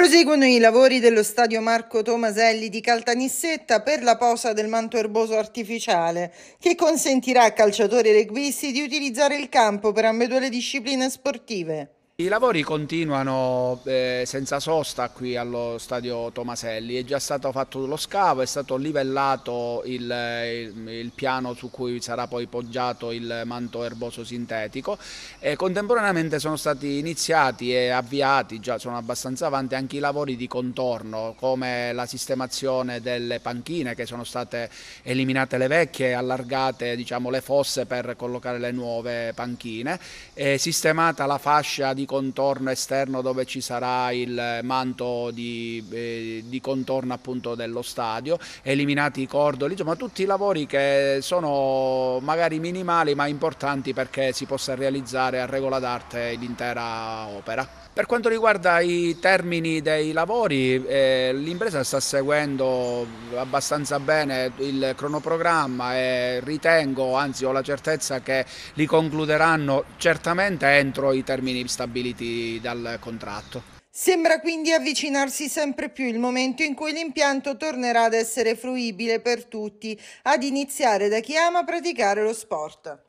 Proseguono i lavori dello stadio Marco Tomaselli di Caltanissetta per la posa del manto erboso artificiale, che consentirà a calciatori e rugbyisti di utilizzare il campo per ambedue le discipline sportive. I lavori continuano eh, senza sosta qui allo stadio Tomaselli, è già stato fatto lo scavo, è stato livellato il, il, eh, il piano su cui sarà poi poggiato il manto erboso sintetico e eh, contemporaneamente sono stati iniziati e avviati, già sono abbastanza avanti, anche i lavori di contorno come la sistemazione delle panchine che sono state eliminate le vecchie, allargate diciamo, le fosse per collocare le nuove panchine, è sistemata la fascia di contorno esterno dove ci sarà il manto di, eh, di contorno appunto dello stadio, eliminati i cordoli, insomma tutti i lavori che sono magari minimali ma importanti perché si possa realizzare a regola d'arte l'intera opera. Per quanto riguarda i termini dei lavori, eh, l'impresa sta seguendo abbastanza bene il cronoprogramma e ritengo, anzi ho la certezza che li concluderanno certamente entro i termini stabiliti stabiliti dal contratto. Sembra quindi avvicinarsi sempre più il momento in cui l'impianto tornerà ad essere fruibile per tutti, ad iniziare da chi ama praticare lo sport.